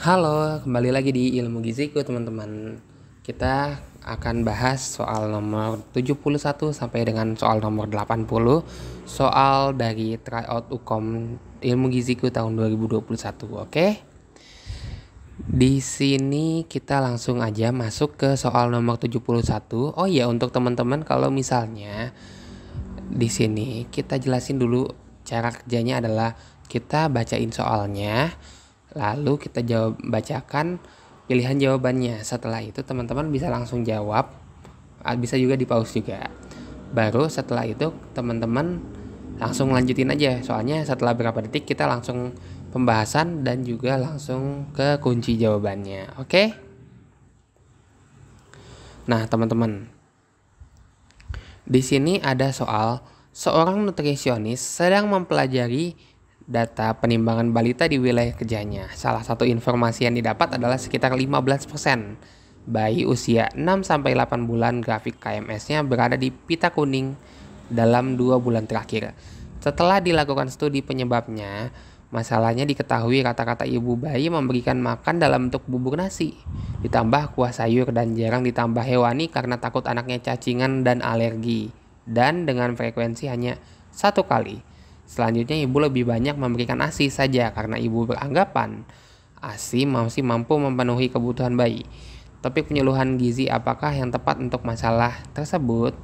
Halo, kembali lagi di Ilmu Giziku teman-teman. Kita akan bahas soal nomor 71 sampai dengan soal nomor 80 soal dari tryout UKOM Ilmu Giziku tahun 2021, oke? Di sini kita langsung aja masuk ke soal nomor 71. Oh iya, untuk teman-teman kalau misalnya di sini kita jelasin dulu cara kerjanya adalah kita bacain soalnya, Lalu kita jawab bacakan pilihan jawabannya. Setelah itu teman-teman bisa langsung jawab. Bisa juga di pause juga. Baru setelah itu teman-teman langsung lanjutin aja. Soalnya setelah berapa detik kita langsung pembahasan dan juga langsung ke kunci jawabannya. Oke? Okay? Nah, teman-teman. Di sini ada soal seorang nutrisionis sedang mempelajari data penimbangan balita di wilayah kerjanya. Salah satu informasi yang didapat adalah sekitar 15% bayi usia 6 8 bulan grafik KMS-nya berada di pita kuning dalam dua bulan terakhir. Setelah dilakukan studi penyebabnya, masalahnya diketahui kata-kata ibu bayi memberikan makan dalam bentuk bubur nasi, ditambah kuah sayur dan jarang ditambah hewani karena takut anaknya cacingan dan alergi, dan dengan frekuensi hanya satu kali Selanjutnya ibu lebih banyak memberikan ASI saja karena ibu beranggapan ASI masih mampu memenuhi kebutuhan bayi. Topik penyuluhan gizi apakah yang tepat untuk masalah tersebut?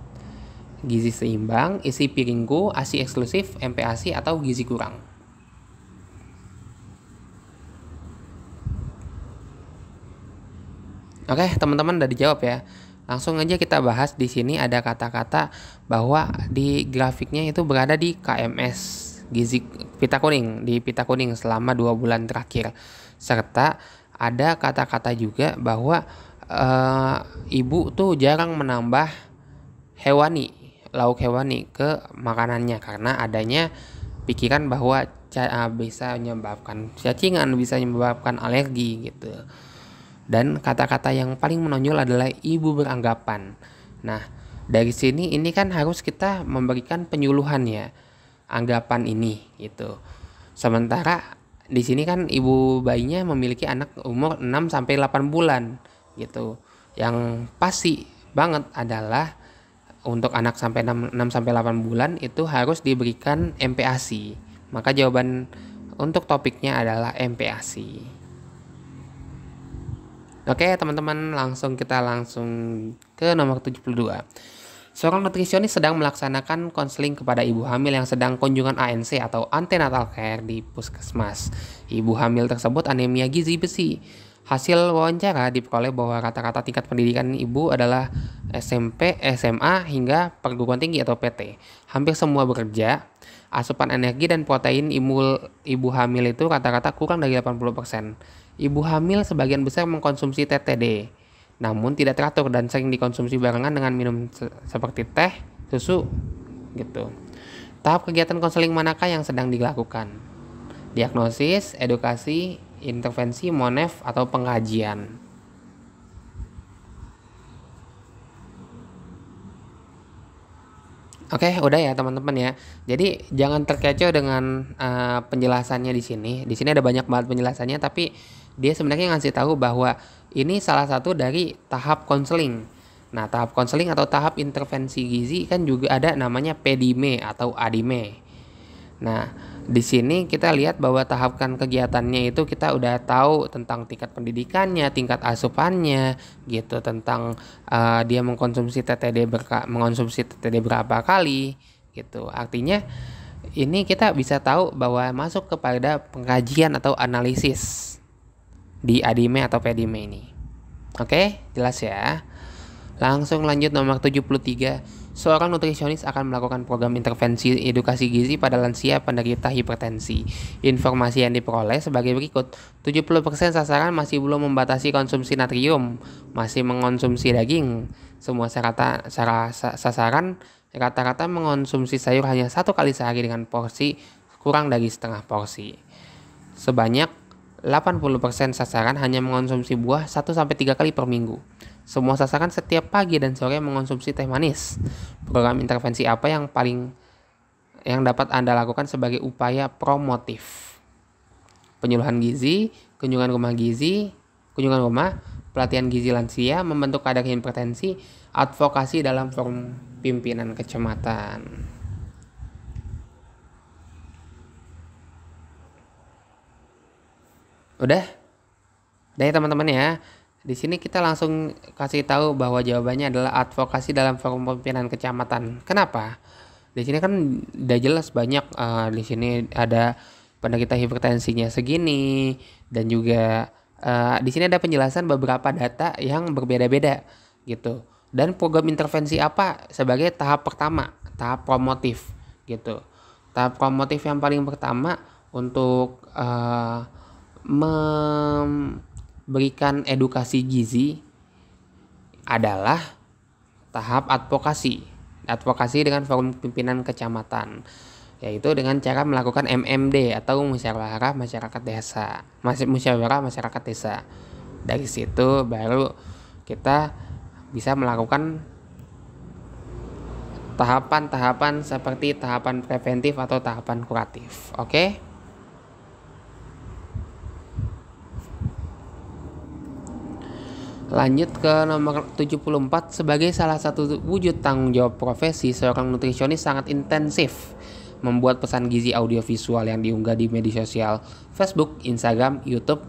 Gizi seimbang, isi piringku, ASI eksklusif, MPASI atau gizi kurang? Oke, teman-teman udah dijawab ya. Langsung aja kita bahas di sini ada kata-kata bahwa di grafiknya itu berada di KMS gizi pita kuning di pita kuning selama dua bulan terakhir serta ada kata-kata juga bahwa e, ibu tuh jarang menambah hewani lauk hewani ke makanannya karena adanya pikiran bahwa bisa menyebabkan cacingan bisa menyebabkan alergi gitu dan kata-kata yang paling menonjol adalah ibu beranggapan. Nah, dari sini ini kan harus kita memberikan penyuluhan ya anggapan ini gitu. Sementara di sini kan ibu bayinya memiliki anak umur 6 sampai 8 bulan gitu. Yang pasti banget adalah untuk anak sampai 6, 6 sampai 8 bulan itu harus diberikan MPASI. Maka jawaban untuk topiknya adalah MPASI. Oke teman-teman langsung kita langsung ke nomor 72 Seorang nutrisionis sedang melaksanakan konseling kepada ibu hamil yang sedang kunjungan ANC atau antenatal care di puskesmas Ibu hamil tersebut anemia gizi besi Hasil wawancara diperoleh bahwa rata-rata tingkat pendidikan ibu adalah SMP, SMA, hingga perguruan tinggi atau PT. Hampir semua bekerja, asupan energi dan protein ibu, ibu hamil itu kata kata kurang dari 80%. Ibu hamil sebagian besar mengkonsumsi TTD, namun tidak teratur dan sering dikonsumsi barengan dengan minum se seperti teh, susu, gitu. Tahap kegiatan konseling manakah yang sedang dilakukan? Diagnosis, edukasi, intervensi, monef, atau pengkajian. Oke, okay, udah ya teman-teman ya. Jadi jangan terkecoh dengan uh, penjelasannya di sini. Di sini ada banyak banget penjelasannya, tapi dia sebenarnya ngasih tahu bahwa ini salah satu dari tahap konseling. Nah, tahap konseling atau tahap intervensi gizi kan juga ada namanya pedime atau adime. Nah, di sini kita lihat bahwa tahapkan kegiatannya itu kita udah tahu tentang tingkat pendidikannya, tingkat asupannya, gitu tentang uh, dia mengkonsumsi TTD berka mengonsumsi TTD berapa kali, gitu. Artinya ini kita bisa tahu bahwa masuk kepada pengkajian atau analisis di adime atau pedime ini. Oke, jelas ya. Langsung lanjut nomor 73 seorang nutrisionis akan melakukan program intervensi edukasi gizi pada lansia penderita hipertensi. Informasi yang diperoleh sebagai berikut. 70% sasaran masih belum membatasi konsumsi natrium, masih mengonsumsi daging. Semua serata, sara, sasaran rata-rata mengonsumsi sayur hanya satu kali sehari dengan porsi kurang dari setengah porsi. Sebanyak 80% sasaran hanya mengonsumsi buah 1-3 kali per minggu. Semua sasaran setiap pagi dan sore mengonsumsi teh manis. Program intervensi apa yang paling yang dapat Anda lakukan sebagai upaya promotif? Penyuluhan gizi, kunjungan rumah gizi, kunjungan rumah, pelatihan gizi lansia, membentuk kadar hipertensi, advokasi dalam forum pimpinan kecamatan. Udah? Udah ya teman-teman ya. Di sini kita langsung kasih tahu bahwa jawabannya adalah advokasi dalam forum pimpinan kecamatan. Kenapa? Di sini kan udah jelas banyak uh, di sini ada pada kita hipertensinya segini dan juga uh, di sini ada penjelasan beberapa data yang berbeda-beda gitu. Dan program intervensi apa sebagai tahap pertama, tahap promotif gitu. Tahap promotif yang paling pertama untuk uh, mem berikan edukasi gizi adalah tahap advokasi. Advokasi dengan forum pimpinan kecamatan yaitu dengan cara melakukan MMD atau musyawarah masyarakat desa. Masih musyawarah masyarakat desa. Dari situ baru kita bisa melakukan tahapan-tahapan seperti tahapan preventif atau tahapan kuratif. Oke? Okay? Lanjut ke nomor 74 sebagai salah satu wujud tanggung jawab profesi seorang nutrisionis sangat intensif membuat pesan gizi audiovisual yang diunggah di media sosial Facebook, Instagram, YouTube.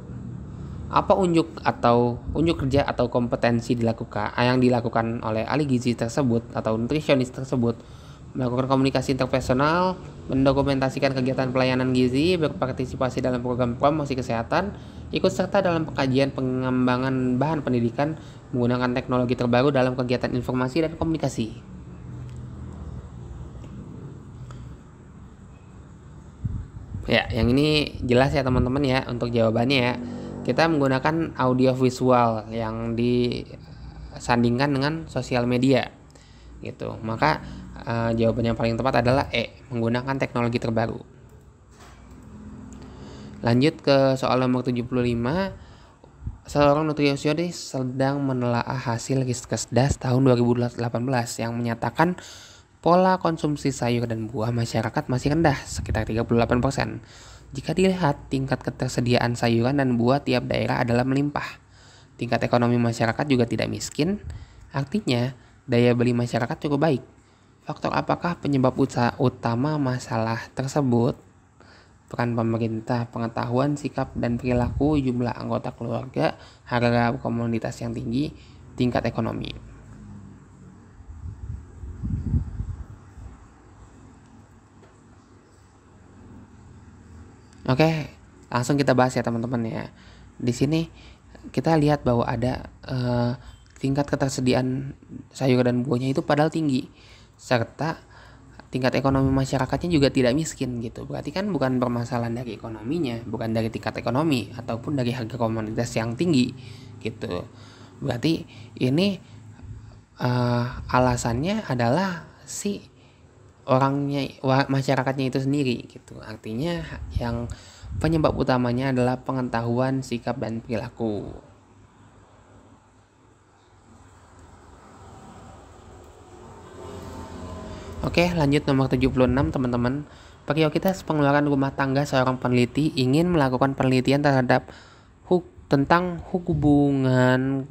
Apa unjuk atau unjuk kerja atau kompetensi dilakukan ah, yang dilakukan oleh ahli gizi tersebut atau nutrisionis tersebut melakukan komunikasi interpersonal, mendokumentasikan kegiatan pelayanan gizi, berpartisipasi dalam program promosi kesehatan, Ikut serta dalam pengkajian pengembangan bahan pendidikan menggunakan teknologi terbaru dalam kegiatan informasi dan komunikasi. Ya, yang ini jelas ya teman-teman ya untuk jawabannya ya. Kita menggunakan audio visual yang disandingkan dengan sosial media gitu. Maka uh, jawaban yang paling tepat adalah E, menggunakan teknologi terbaru. Lanjut ke soal nomor 75. Seorang nutrisionis sedang menelaah hasil Riskesdas tahun 2018 yang menyatakan pola konsumsi sayur dan buah masyarakat masih rendah, sekitar 38%. Jika dilihat, tingkat ketersediaan sayuran dan buah tiap daerah adalah melimpah. Tingkat ekonomi masyarakat juga tidak miskin, artinya daya beli masyarakat cukup baik. Faktor apakah penyebab utama masalah tersebut? peran pemerintah, pengetahuan, sikap, dan perilaku jumlah anggota keluarga, harga komunitas yang tinggi, tingkat ekonomi. Oke, langsung kita bahas ya teman-teman ya. Di sini kita lihat bahwa ada eh, tingkat ketersediaan sayur dan buahnya itu padahal tinggi serta tingkat ekonomi masyarakatnya juga tidak miskin gitu. Berarti kan bukan permasalahan dari ekonominya, bukan dari tingkat ekonomi ataupun dari harga komoditas yang tinggi gitu. Berarti ini uh, alasannya adalah si orangnya masyarakatnya itu sendiri gitu. Artinya yang penyebab utamanya adalah pengetahuan, sikap dan perilaku. Oke, lanjut nomor 76 teman-teman. Prioritas pengeluaran rumah tangga seorang peneliti ingin melakukan penelitian terhadap huk tentang hubungan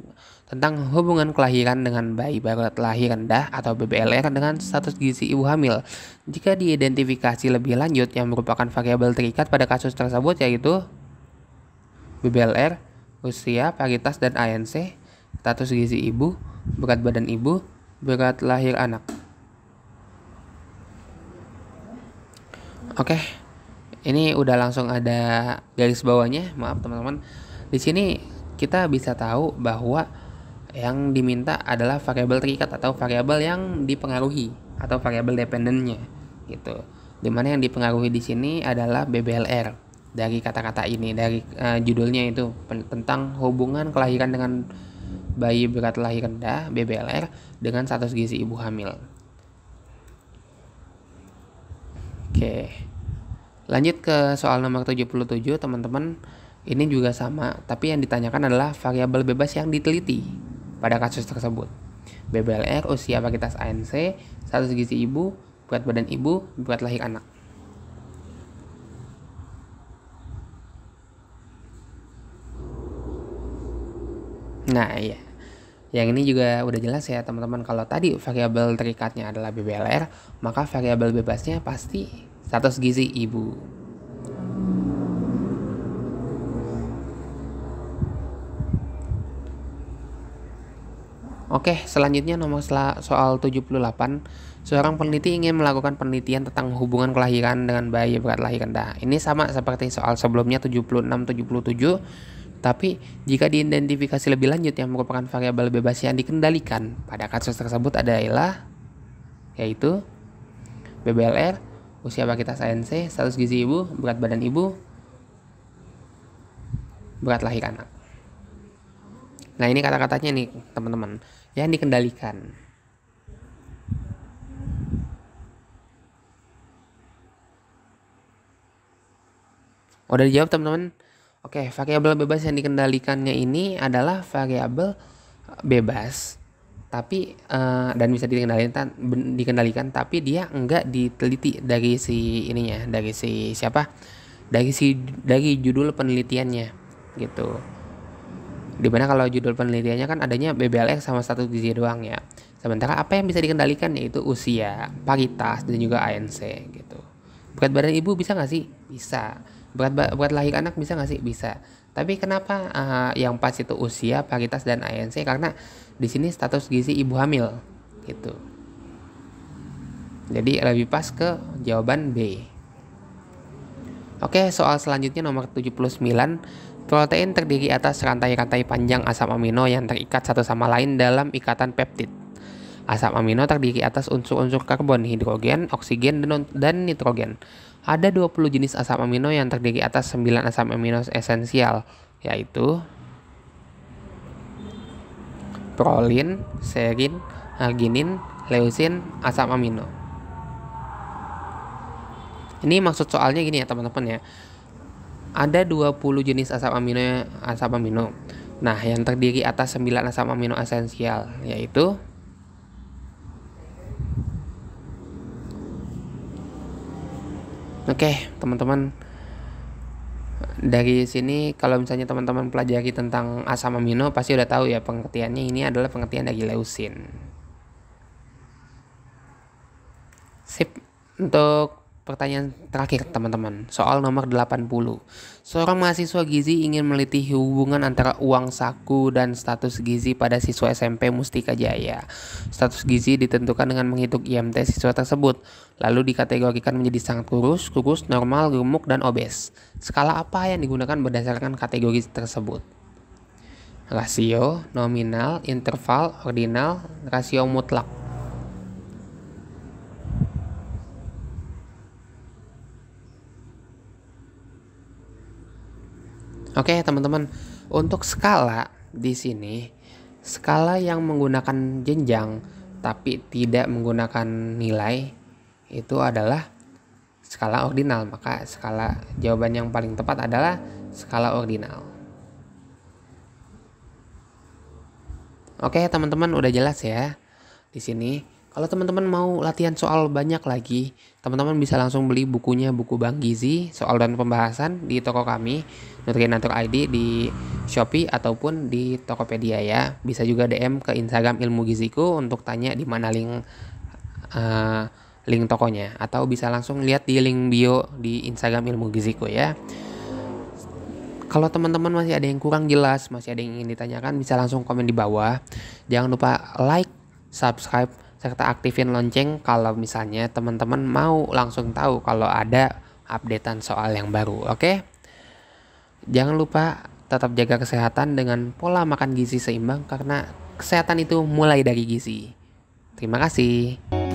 tentang hubungan kelahiran dengan bayi baru lahir rendah atau BBLR dengan status gizi ibu hamil. Jika diidentifikasi lebih lanjut yang merupakan variabel terikat pada kasus tersebut yaitu BBLR, usia, paritas dan ANC, status gizi ibu, berat badan ibu, berat lahir anak. Oke. Okay. Ini udah langsung ada garis bawahnya. Maaf teman-teman. Di sini kita bisa tahu bahwa yang diminta adalah variabel terikat atau variabel yang dipengaruhi atau variabel dependennya gitu. Dimana yang dipengaruhi di sini adalah BBLR dari kata-kata ini dari uh, judulnya itu tentang hubungan kelahiran dengan bayi berat lahir rendah BBLR dengan status gizi ibu hamil. Oke. Lanjut ke soal nomor 77, teman-teman. Ini juga sama, tapi yang ditanyakan adalah variabel bebas yang diteliti pada kasus tersebut. BBLR, usia paritas ANC, status gizi ibu, berat badan ibu, berat lahir anak. Nah, iya. Yang ini juga udah jelas ya teman-teman kalau tadi variabel terikatnya adalah BBLR, maka variabel bebasnya pasti status gizi ibu. Oke, selanjutnya nomor soal 78. Seorang peneliti ingin melakukan penelitian tentang hubungan kelahiran dengan bayi berat lahir rendah. Ini sama seperti soal sebelumnya 76 77 tapi jika diidentifikasi lebih lanjut yang merupakan variabel bebas yang dikendalikan pada kasus tersebut adalah yaitu BBLR, usia bakitas ANC, status gizi ibu, berat badan ibu, berat lahir anak. Nah ini kata-katanya nih teman-teman yang dikendalikan. Udah dijawab teman-teman? Oke, variabel bebas yang dikendalikannya ini adalah variabel eh, bebas tapi uh, dan bisa dikendalikan dikendalikan tapi dia enggak diteliti dari si ininya dari si siapa dari si dari judul penelitiannya gitu dimana kalau judul penelitiannya kan adanya BBLX sama satu gizi doang ya sementara apa yang bisa dikendalikan yaitu usia paritas dan juga ANC gitu berat badan ibu bisa nggak sih bisa buat buat lahir anak bisa nggak sih bisa tapi kenapa uh, yang pas itu usia paritas dan ANC karena di sini status gizi ibu hamil gitu jadi lebih pas ke jawaban B Oke soal selanjutnya nomor 79 Protein terdiri atas rantai-rantai panjang asam amino yang terikat satu sama lain dalam ikatan peptid Asam amino terdiri atas unsur-unsur karbon, hidrogen, oksigen, dan nitrogen. Ada 20 jenis asam amino yang terdiri atas 9 asam amino esensial, yaitu prolin, serin, arginin, leusin, asam amino. Ini maksud soalnya gini ya teman-teman ya. Ada 20 jenis asam amino asam amino. Nah, yang terdiri atas 9 asam amino esensial yaitu Oke, okay, teman-teman. Dari sini kalau misalnya teman-teman pelajari tentang asam amino pasti udah tahu ya pengertiannya ini adalah pengertian dari leusin. Sip. Untuk Pertanyaan terakhir teman-teman, soal nomor 80. Seorang mahasiswa gizi ingin meliti hubungan antara uang saku dan status gizi pada siswa SMP Mustika Jaya. Status gizi ditentukan dengan menghitung IMT siswa tersebut, lalu dikategorikan menjadi sangat kurus, kurus, normal, gemuk, dan obes. Skala apa yang digunakan berdasarkan kategori tersebut? Rasio, nominal, interval, ordinal, rasio mutlak. Oke, teman-teman, untuk skala di sini skala yang menggunakan jenjang tapi tidak menggunakan nilai itu adalah skala ordinal. Maka skala jawaban yang paling tepat adalah skala ordinal. Oke, teman-teman udah jelas ya di sini. Kalau teman-teman mau latihan soal banyak lagi, teman-teman bisa langsung beli bukunya buku Bang Gizi soal dan pembahasan di toko kami Nutrinatur ID di Shopee ataupun di Tokopedia ya. Bisa juga DM ke Instagram Ilmu Giziku untuk tanya di mana link uh, link tokonya atau bisa langsung lihat di link bio di Instagram Ilmu Giziku ya. Kalau teman-teman masih ada yang kurang jelas, masih ada yang ingin ditanyakan, bisa langsung komen di bawah. Jangan lupa like, subscribe, serta aktifin lonceng kalau misalnya teman-teman mau langsung tahu kalau ada updatean soal yang baru. Oke. Jangan lupa tetap jaga kesehatan dengan pola makan gizi seimbang karena kesehatan itu mulai dari gizi. Terima kasih.